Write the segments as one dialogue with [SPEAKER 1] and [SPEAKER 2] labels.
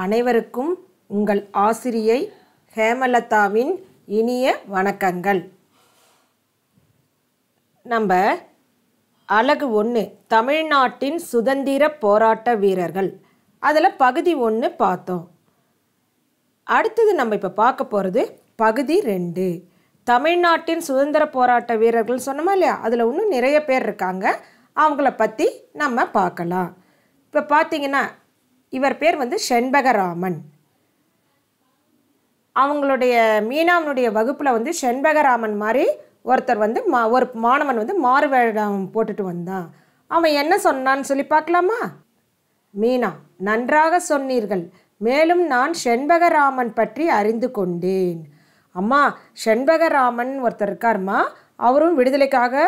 [SPEAKER 1] அனைவருக்கும் உங்கள் ஆசிரியை ஹேமலதாவின் இனிய வணக்கங்கள் நம்ம அழகு ஒன்று தமிழ்நாட்டின் சுதந்திர போராட்ட வீரர்கள் அதில் பகுதி ஒன்று பார்த்தோம் அடுத்தது நம்ம இப்போ பார்க்க போகிறது பகுதி ரெண்டு தமிழ்நாட்டின் சுதந்திர போராட்ட வீரர்கள் சொன்னோமா இல்லையா அதில் இன்னும் நிறைய பேர் இருக்காங்க அவங்கள பற்றி நம்ம பார்க்கலாம் இப்போ பார்த்தீங்கன்னா இவர் பேர் வந்து செண்பகராமன் அவங்களுடைய மீனாவனுடைய வகுப்பில் வந்து செண்பகராமன் மாதிரி ஒருத்தர் வந்து மா ஒரு மாணவன் வந்து மாறுவேடம் போட்டுட்டு வந்தான் அவன் என்ன சொன்னான்னு சொல்லி பார்க்கலாமா மீனா நன்றாக சொன்னீர்கள் மேலும் நான் செண்பகராமன் பற்றி அறிந்து கொண்டேன் அம்மா செண்பகராமன் ஒருத்தர் இருக்கார்ம்மா அவரும் விடுதலைக்காக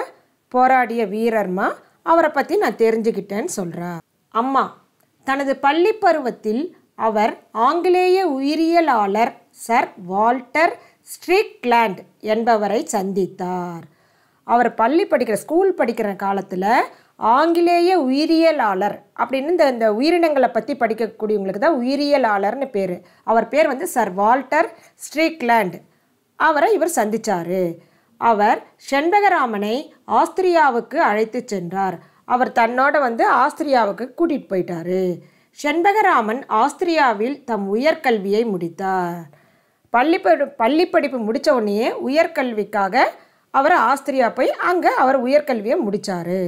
[SPEAKER 1] போராடிய வீரர்மா அவரை பற்றி நான் தெரிஞ்சுக்கிட்டேன்னு சொல்கிறார் அம்மா தனது பள்ளி பருவத்தில் அவர் ஆங்கிலேய உயிரியலாளர் சர் வால்டர் ஸ்ட்ரீக்லேண்ட் என்பவரை சந்தித்தார் அவர் பள்ளி படிக்கிற ஸ்கூல் படிக்கிற காலத்தில் ஆங்கிலேய உயிரியலாளர் அப்படின்னு இந்த இந்த உயிரினங்களை பற்றி படிக்கக்கூடியவங்களுக்கு தான் உயிரியலாளர்னு பேர் அவர் பேர் வந்து சர் வால்டர் ஸ்ட்ரீக்லேண்ட் அவரை இவர் சந்தித்தார் அவர் செண்பகராமனை ஆஸ்திரியாவுக்கு அழைத்து சென்றார் அவர் தன்னோட வந்து ஆஸ்திரியாவுக்கு கூட்டிகிட்டு போயிட்டார் செண்பகராமன் ஆஸ்திரியாவில் தம் உயர்கல்வியை முடித்தார் பள்ளி பள்ளி படிப்பு முடித்த உடனேயே உயர்கல்விக்காக அவர் ஆஸ்திரியா போய் அங்கே அவர் உயர்கல்வியை முடித்தார்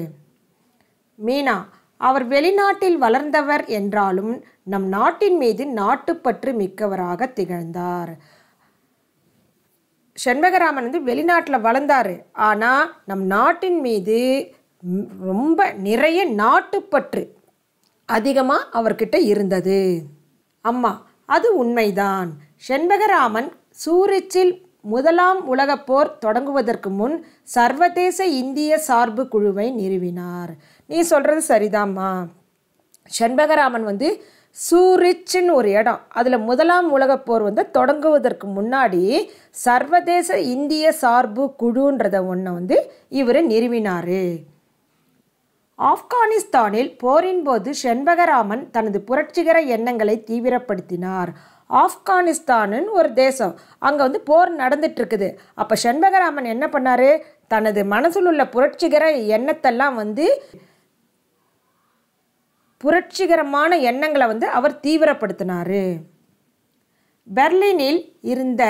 [SPEAKER 1] மீனா அவர் வெளிநாட்டில் வளர்ந்தவர் என்றாலும் நம் நாட்டின் மீது நாட்டுப்பற்று மிக்கவராக திகழ்ந்தார் செண்பகராமன் வந்து வெளிநாட்டில் வளர்ந்தார் ஆனால் நம் நாட்டின் மீது ரொம்ப நிறைய நாட்டுப்பற்று அதிகமாக அவர்கிட்ட இருந்தது அம்மா அது உண்மைதான் செண்பகராமன் சூரிச்சில் முதலாம் உலகப்போர் போர் தொடங்குவதற்கு முன் சர்வதேச இந்திய சார்பு குழுவை நிறுவினார் நீ சொல்கிறது சரிதாம்மா செண்பகராமன் வந்து சூரிச்சின்னு ஒரு இடம் அதில் முதலாம் உலகப் போர் வந்து தொடங்குவதற்கு முன்னாடி சர்வதேச இந்திய சார்பு குழுன்றத ஒன்றை வந்து இவர் நிறுவினார் ஆப்கானிஸ்தானில் போரின் போது செண்பகராமன் தனது புரட்சிகர எண்ணங்களை தீவிரப்படுத்தினார் ஆப்கானிஸ்தானுன்னு ஒரு தேசம் அங்கே வந்து போர் நடந்துட்டு இருக்குது அப்போ செண்பகராமன் என்ன பண்ணார் தனது மனசில் உள்ள புரட்சிகர எண்ணத்தெல்லாம் வந்து புரட்சிகரமான எண்ணங்களை வந்து அவர் தீவிரப்படுத்தினார் பெர்லினில் இருந்த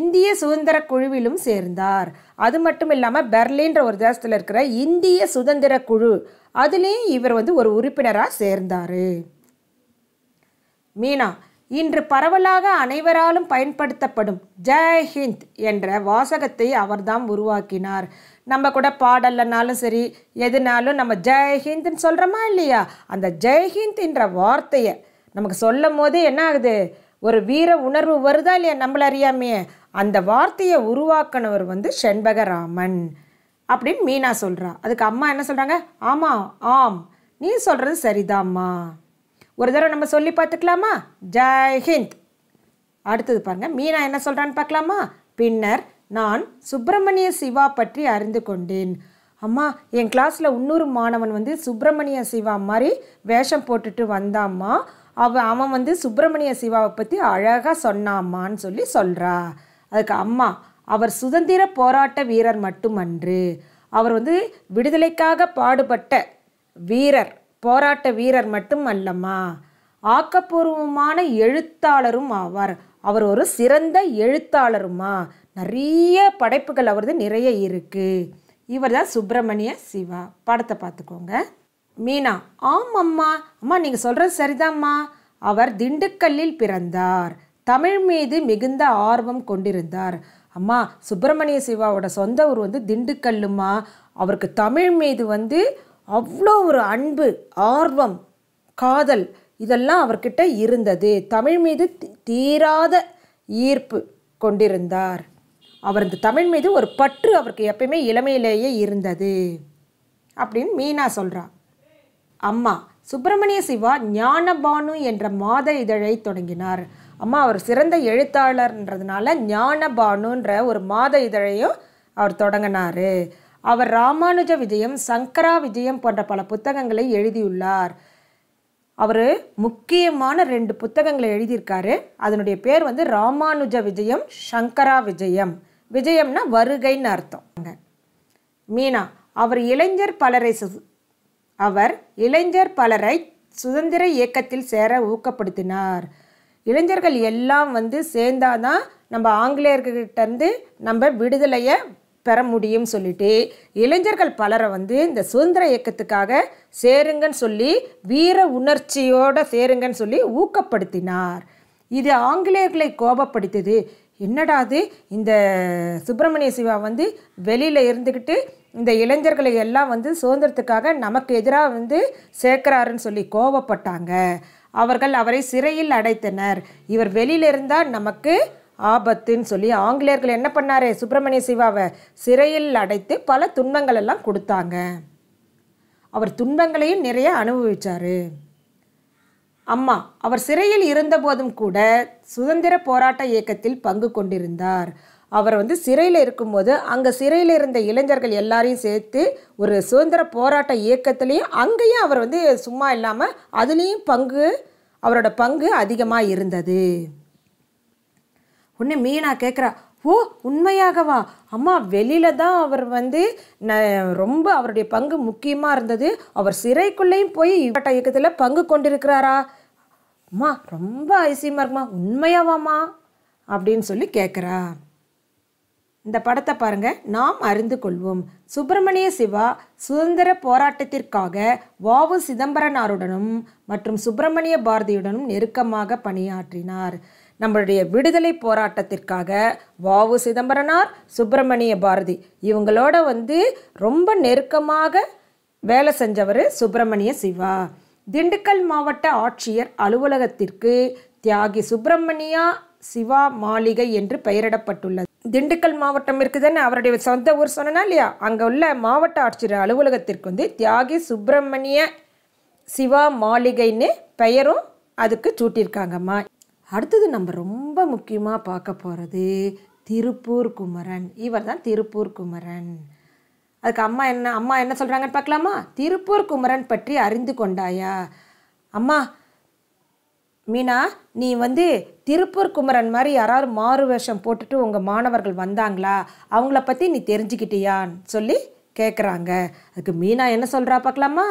[SPEAKER 1] இந்திய சுதந்திர குழுவிலும் சேர்ந்தார் அது மட்டும் இல்லாமல் பெர்லின்ற ஒரு தேசத்தில் இருக்கிற இந்திய சுதந்திர குழு அதுலேயும் இவர் வந்து ஒரு உறுப்பினராக சேர்ந்தார் மீனா இன்று பரவலாக அனைவராலும் பயன்படுத்தப்படும் ஜெய் ஹிந்த் என்ற வாசகத்தை அவர்தான் உருவாக்கினார் நம்ம கூட பாடலனாலும் சரி எதுனாலும் நம்ம ஜெய் ஹிந்த்னு சொல்கிறோமா இல்லையா அந்த ஜெய் ஹிந்த் என்ற வார்த்தையை நமக்கு சொல்லும் போது என்ன ஆகுது ஒரு வீர உணர்வு வருதா இல்லையா நம்மள அறியாமையே அந்த வார்த்தையை உருவாக்கினவர் வந்து செண்பகராமன் அப்படின்னு மீனா சொல்கிறா அதுக்கு அம்மா என்ன சொல்கிறாங்க ஆமாம் ஆம் நீ சொல்கிறது சரிதாம்மா ஒரு தடவை நம்ம சொல்லி பார்த்துக்கலாமா ஜெய்ஹிந்த் அடுத்தது பாருங்கள் மீனா என்ன சொல்கிறான்னு பார்க்கலாமா பின்னர் நான் சுப்பிரமணிய சிவா பற்றி அறிந்து கொண்டேன் அம்மா என் கிளாஸில் இன்னொரு மாணவன் வந்து சுப்பிரமணிய சிவா மாதிரி வேஷம் போட்டுட்டு வந்தாம்மா அவன் அவன் வந்து சுப்பிரமணிய சிவாவை பற்றி அழகாக சொன்னாம்மான்னு சொல்லி சொல்கிறா அதுக்கு அம்மா அவர் சுதந்திர போராட்ட வீரர் மட்டுமன்று அவர் வந்து விடுதலைக்காக பாடுபட்ட வீரர் போராட்ட வீரர் மட்டும் அல்லம்மா ஆக்கப்பூர்வமான எழுத்தாளரும் ஆவார் அவர் ஒரு சிறந்த எழுத்தாளருமா நிறைய படைப்புகள் அவரது நிறைய இருக்குது இவர் தான் சுப்பிரமணிய சிவா படத்தை பார்த்துக்கோங்க மீனா ஆம் அம்மா அம்மா நீங்கள் சொல்கிறது சரிதாம்மா அவர் திண்டுக்கல்லில் பிறந்தார் தமிழ் மீது மிகுந்த ஆர்வம் கொண்டிருந்தார் அம்மா சுப்பிரமணிய சிவாவோட சொந்த ஊர் வந்து திண்டுக்கல்லுமா அவருக்கு தமிழ் மீது வந்து அவ்வளோ ஒரு அன்பு ஆர்வம் காதல் இதெல்லாம் அவர்கிட்ட இருந்தது தமிழ் மீது தீராத ஈர்ப்பு கொண்டிருந்தார் அவர் இந்த தமிழ் மீது ஒரு பற்று அவருக்கு எப்பயுமே இளமையிலேயே இருந்தது அப்படின்னு மீனா சொல்கிறா அம்மா சுப்பிரமணிய சிவா ஞானபானு என்ற மாத இதழை தொடங்கினார் அம்மா அவர் சிறந்த எழுத்தாளர்ன்றதுனால ஞானபானுன்ற ஒரு மாத இதழையும் அவர் தொடங்கினார் அவர் ராமானுஜ விஜயம் சங்கரா விஜயம் போன்ற பல புத்தகங்களை எழுதியுள்ளார் அவர் முக்கியமான ரெண்டு புத்தகங்களை எழுதியிருக்காரு அதனுடைய பேர் வந்து ராமானுஜ விஜயம் சங்கரா விஜயம் விஜயம்னா வருகைன்னு அர்த்தம் மீனா அவர் இளைஞர் பலரை சு அவர் இளைஞர் பலரை சுதந்திர இயக்கத்தில் சேர ஊக்கப்படுத்தினார் இளைஞர்கள் எல்லாம் வந்து சேர்ந்தாதான் நம்ம ஆங்கிலேயர்கிட்டேருந்து நம்ம விடுதலையை பெற முடியும்னு சொல்லிட்டு இளைஞர்கள் பலரை வந்து இந்த சுதந்திர இயக்கத்துக்காக சேருங்கன்னு சொல்லி வீர உணர்ச்சியோடு சேருங்கன்னு சொல்லி ஊக்கப்படுத்தினார் இது ஆங்கிலேயர்களை கோபப்படுத்தது என்னடாது இந்த சுப்பிரமணிய சிவா வந்து வெளியில் இருந்துக்கிட்டு இந்த இளைஞர்களை எல்லாம் வந்து சுதந்திரத்துக்காக நமக்கு எதிராக வந்து சேர்க்கிறாருன்னு சொல்லி கோவப்பட்டாங்க அவர்கள் அவரை சிறையில் அடைத்தனர் இவர் வெளியில் இருந்தால் நமக்கு ஆபத்துன்னு சொல்லி ஆங்கிலேயர்கள் என்ன பண்ணார் சுப்பிரமணிய சிவாவை சிறையில் அடைத்து பல துன்பங்கள் எல்லாம் கொடுத்தாங்க அவர் துன்பங்களையும் நிறைய அனுபவிச்சார் அம்மா அவர் சிறையில் இருந்தபோதும் கூட சுதந்திர போராட்ட இயக்கத்தில் பங்கு கொண்டிருந்தார் அவர் வந்து சிறையில் இருக்கும்போது அங்கே சிறையில் இருந்த இளைஞர்கள் எல்லாரையும் சேர்த்து ஒரு சுதந்திர போராட்ட இயக்கத்துலேயும் அங்கேயும் அவர் வந்து சும்மா இல்லாமல் அதுலேயும் பங்கு அவரோட பங்கு அதிகமாக இருந்தது ஒன்று மீனா கேட்குறா ஓ உண்மையாகவா அம்மா வெளியில் தான் அவர் வந்து ந ரொம்ப அவருடைய பங்கு முக்கியமாக இருந்தது அவர் சிறைக்குள்ளேயும் போய் இவட்ட இயக்கத்தில் பங்கு கொண்டிருக்கிறாரா அம்மா ரொம்ப அதிசயமாக இருக்குமா உண்மையாவாம்மா அப்படின்னு சொல்லி கேட்குறா இந்த படத்தை பாருங்க நாம் அறிந்து கொள்வோம் சுப்பிரமணிய சிவா சுதந்திர போராட்டத்திற்காக வாவு சிதம்பரனாருடனும் மற்றும் சுப்பிரமணிய பாரதியுடனும் நெருக்கமாக பணியாற்றினார் நம்மளுடைய விடுதலை போராட்டத்திற்காக வாவு சிதம்பரனார் சுப்பிரமணிய பாரதி இவங்களோட வந்து ரொம்ப நெருக்கமாக வேலை செஞ்சவர் சுப்பிரமணிய சிவா திண்டுக்கல் மாவட்ட ஆட்சியர் அலுவலகத்திற்கு தியாகி சுப்பிரமணியா சிவா மாளிகை என்று பெயரிடப்பட்டுள்ளது திண்டுக்கல் மாவட்டம் இருக்குதுன்னு அவருடைய சொந்த ஊர் சொன்னா இல்லையா அங்கே உள்ள மாவட்ட ஆட்சியர் அலுவலகத்திற்கு வந்து தியாகி சுப்பிரமணிய சிவா மாளிகைன்னு பெயரும் அதுக்கு சூட்டியிருக்காங்கம்மா அடுத்தது நம்ம ரொம்ப முக்கியமாக பார்க்க போகிறது திருப்பூர் குமரன் இவர் தான் திருப்பூர் குமரன் அதுக்கு அம்மா என்ன அம்மா என்ன சொல்கிறாங்கன்னு பார்க்கலாமா திருப்பூர் குமரன் பற்றி அறிந்து கொண்டாயா அம்மா மீனா நீ வந்து திருப்பூர் குமரன் மாதிரி யாராவது மாறு வேஷம் போட்டுட்டு உங்கள் மாணவர்கள் வந்தாங்களா அவங்கள பற்றி நீ தெரிஞ்சுக்கிட்டியான்னு சொல்லி கேட்குறாங்க அதுக்கு மீனா என்ன சொல்கிறா பார்க்கலாமா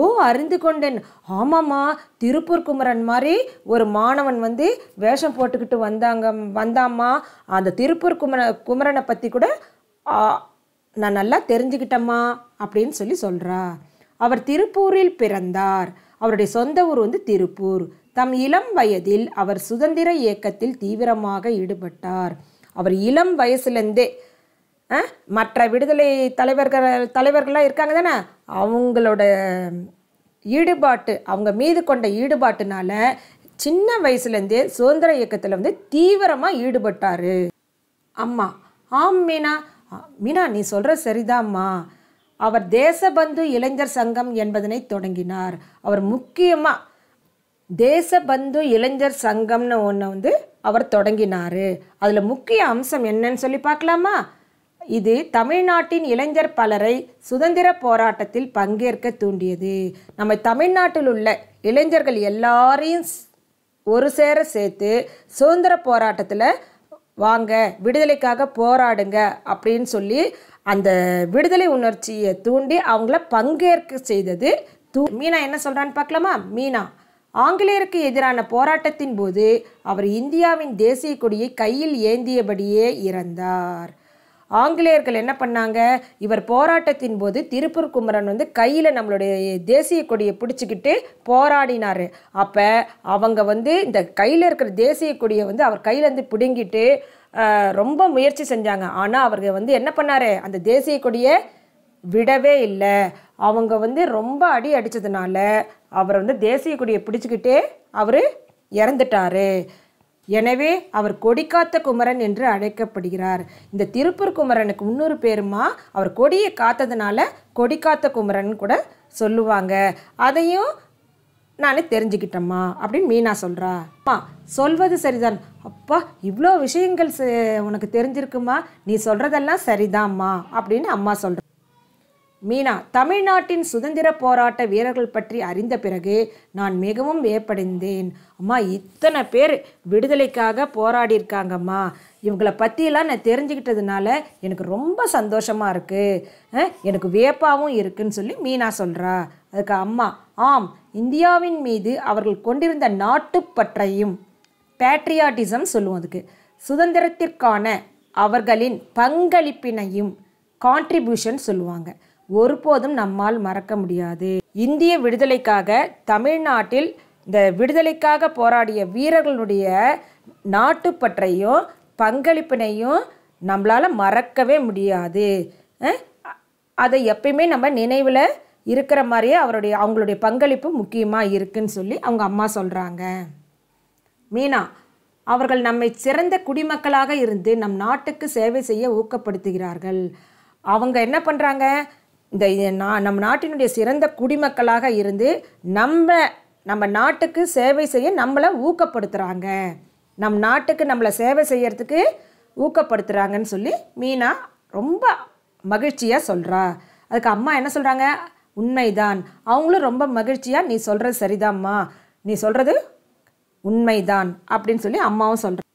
[SPEAKER 1] ஓ அறிந்து கொண்டேன் ஆமாம்மா திருப்பூர் குமரன் மாதிரி ஒரு மாணவன் வந்து வேஷம் போட்டுக்கிட்டு வந்தாங்க வந்தாம்மா அந்த திருப்பூர் குமர குமரனை பற்றி கூட நான் நல்லா தெரிஞ்சுக்கிட்டேம்மா அப்படின்னு சொல்லி சொல்கிறா அவர் திருப்பூரில் பிறந்தார் அவருடைய சொந்த ஊர் வந்து திருப்பூர் தம் இளம் வயதில் அவர் சுதந்திர இயக்கத்தில் தீவிரமாக ஈடுபட்டார் அவர் இளம் வயசுலேருந்தே மற்ற விடுதலை தலைவர்கள் தலைவர்களாக இருக்காங்க தானே அவங்களோட ஈடுபாட்டு அவங்க மீது கொண்ட ஈடுபாட்டுனால சின்ன வயசுலேருந்தே சுதந்திர இயக்கத்தில் வந்து தீவிரமாக ஈடுபட்டார் அம்மா ஆம் மீனா மீனா நீ சொல்கிற சரிதாம்மா அவர் தேசபந்து இளைஞர் சங்கம் என்பதனை தொடங்கினார் அவர் முக்கியமாக தேசபந்து இளைஞர் சங்கம்னு ஒன்று வந்து அவர் தொடங்கினார் அதில் முக்கிய அம்சம் என்னன்னு சொல்லி பார்க்கலாமா இது தமிழ்நாட்டின் இளைஞர் பலரை சுதந்திர போராட்டத்தில் பங்கேற்க தூண்டியது நம்ம தமிழ்நாட்டில் உள்ள இளைஞர்கள் எல்லாரையும் ஒரு சேர சேர்த்து சுதந்திர போராட்டத்தில் வாங்க விடுதலைக்காக போராடுங்க அப்படின்னு சொல்லி அந்த விடுதலை உணர்ச்சியை தூண்டி அவங்கள பங்கேற்க செய்தது தூ மீனா என்ன சொல்கிறான்னு பார்க்கலாமா மீனா ஆங்கிலேயருக்கு எதிரான போராட்டத்தின் போது அவர் இந்தியாவின் தேசிய கொடியை கையில் ஏந்தியபடியே இறந்தார் ஆங்கிலேயர்கள் என்ன பண்ணாங்க இவர் போராட்டத்தின் போது திருப்பூர் குமரன் வந்து கையில் நம்மளுடைய தேசிய கொடியை பிடிச்சிக்கிட்டு போராடினார் அப்போ அவங்க வந்து இந்த கையில் இருக்கிற தேசிய கொடியை வந்து அவர் கையிலேருந்து பிடுங்கிட்டு ரொம்ப முயற்சி செஞ்சாங்க ஆனால் அவர்கள் வந்து என்ன பண்ணார் அந்த தேசிய கொடியை விடவே இல்லை அவங்க வந்து ரொம்ப அடி அடித்ததுனால அவர் வந்து தேசிய கொடியை பிடிச்சிக்கிட்டே அவர் இறந்துட்டார் எனவே அவர் கொடிக்காத்த குமரன் என்று அழைக்கப்படுகிறார் இந்த திருப்பூர் குமரனுக்கு முன்னூறு பேருமா அவர் கொடியை காத்ததுனால கொடிக்காத்த குமரன் கூட சொல்லுவாங்க அதையும் நான் தெரிஞ்சுக்கிட்டேம்மா அப்படின்னு மீனா சொல்கிறா அப்பா சொல்வது சரிதான் அப்பா இவ்வளோ விஷயங்கள் உனக்கு தெரிஞ்சிருக்குமா நீ சொல்கிறதெல்லாம் சரிதாம்மா அப்படின்னு அம்மா சொல்கிற மீனா தமிழ்நாட்டின் சுதந்திர போராட்ட வீரர்கள் பற்றி அறிந்த பிறகு நான் மிகவும் வியப்படைந்தேன் அம்மா இத்தனை பேர் விடுதலைக்காக போராடியிருக்காங்கம்மா இவங்களை பற்றியெல்லாம் நான் தெரிஞ்சுக்கிட்டதுனால எனக்கு ரொம்ப சந்தோஷமாக இருக்குது எனக்கு வியப்பாகவும் இருக்குதுன்னு சொல்லி மீனா சொல்கிறா அதுக்கு அம்மா ஆம் இந்தியாவின் மீது அவர்கள் கொண்டிருந்த நாட்டுப்பற்றையும் பேட்ரியாட்டிசம் சொல்லுவோம் அதுக்கு சுதந்திரத்திற்கான அவர்களின் பங்களிப்பினையும் கான்ட்ரிபியூஷன் சொல்லுவாங்க ஒருபோதும் நம்மால் மறக்க முடியாது இந்திய விடுதலைக்காக தமிழ்நாட்டில் இந்த விடுதலைக்காக போராடிய வீரர்களுடைய நாட்டுப்பற்றையும் பங்களிப்பினையும் நம்மளால் மறக்கவே முடியாது அதை எப்பயுமே நம்ம நினைவில் இருக்கிற மாதிரியே அவருடைய அவங்களுடைய பங்களிப்பு முக்கியமாக இருக்குன்னு சொல்லி அவங்க அம்மா சொல்கிறாங்க மீனா அவர்கள் நம்மை சிறந்த குடிமக்களாக இருந்து நம் நாட்டுக்கு சேவை செய்ய ஊக்கப்படுத்துகிறார்கள் அவங்க என்ன பண்ணுறாங்க இந்த நம் நாட்டினுடைய சிறந்த குடிமக்களாக இருந்து நம்ம நம்ம நாட்டுக்கு சேவை செய்ய நம்மளை ஊக்கப்படுத்துகிறாங்க நம் நாட்டுக்கு நம்மளை சேவை செய்கிறதுக்கு ஊக்கப்படுத்துகிறாங்கன்னு சொல்லி மீனா ரொம்ப மகிழ்ச்சியாக சொல்கிறா அதுக்கு அம்மா என்ன சொல்கிறாங்க உண்மைதான் அவங்களும் ரொம்ப மகிழ்ச்சியாக நீ சொல்கிறது சரிதாம்மா நீ சொல்கிறது உண்மைதான் அப்படின்னு சொல்லி அம்மாவும் சொல்கிறேன்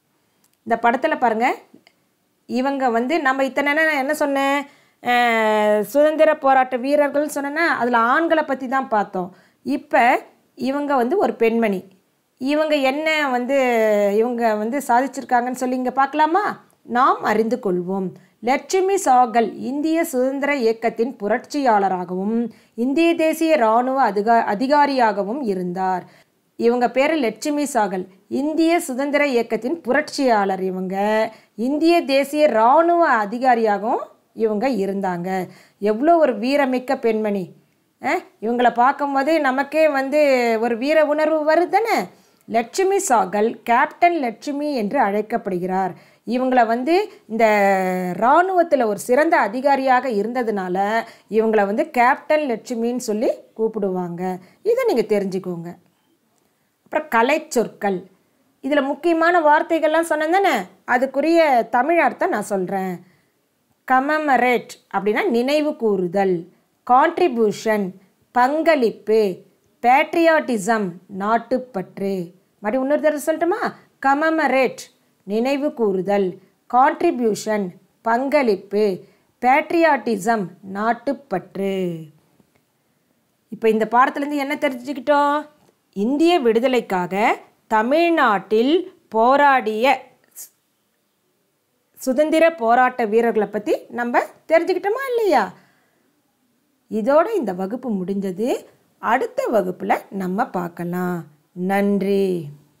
[SPEAKER 1] இந்த படத்தில் பாருங்கள் இவங்க வந்து நம்ம இத்தனை என்ன சொன்னேன் சுதந்திர போராட்ட வீரர்கள் சொன்னேன்னா அதில் ஆண்களை பற்றி தான் பார்த்தோம் இப்போ இவங்க வந்து ஒரு பெண்மணி இவங்க என்ன வந்து இவங்க வந்து சாதிச்சிருக்காங்கன்னு சொல்லி இங்கே பார்க்கலாமா நாம் அறிந்து கொள்வோம் லட்சுமி சாகல் இந்திய சுதந்திர இயக்கத்தின் புரட்சியாளராகவும் இந்திய தேசிய இராணுவ அதிகா அதிகாரியாகவும் இருந்தார் இவங்க பேர் லட்சுமி சாகல் இந்திய சுதந்திர இயக்கத்தின் புரட்சியாளர் இவங்க இந்திய தேசிய இராணுவ அதிகாரியாகவும் இவங்க இருந்தாங்க எவ்வளோ ஒரு வீரமிக்க பெண்மணி இவங்களை பார்க்கும்போது நமக்கே வந்து ஒரு வீர உணர்வு வருதுன்னு லட்சுமி சாகல் கேப்டன் லட்சுமி என்று அழைக்கப்படுகிறார் இவங்களை வந்து இந்த இராணுவத்தில் ஒரு சிறந்த அதிகாரியாக இருந்ததுனால இவங்களை வந்து கேப்டன் லட்சுமின்னு சொல்லி கூப்பிடுவாங்க இதை நீங்கள் தெரிஞ்சுக்கோங்க அப்புறம் கலை சொற்கள் இதில் முக்கியமான வார்த்தைகள்லாம் சொன்னேன் தானே அதுக்குரிய தமிழ் அர்த்தம் நான் சொல்கிறேன் கமமரேட் அப்படின்னா நினைவு கூறுதல் கான்ட்ரிபியூஷன் பங்களிப்பு பேட்ரியாட்டிசம் நாட்டுப்பற்று மறுபடி இன்னொரு தடவை சொல்லட்டுமா கமமரேட் நினைவு கூறுதல் கான்ட்ரிபியூஷன் பங்களிப்பு பேட்ரியாட்டிசம் நாட்டுப்பற்று இப்போ இந்த பாடத்துலேருந்து என்ன தெரிஞ்சுக்கிட்டோம் இந்திய விடுதலைக்காக தமிழ்நாட்டில் போராடிய சுதந்திர போராட்ட வீரர்களை பற்றி நம்ம தெரிஞ்சுக்கிட்டோமா இல்லையா இதோட இந்த வகுப்பு முடிஞ்சது அடுத்த வகுப்பில் நம்ம பார்க்கலாம் நன்றி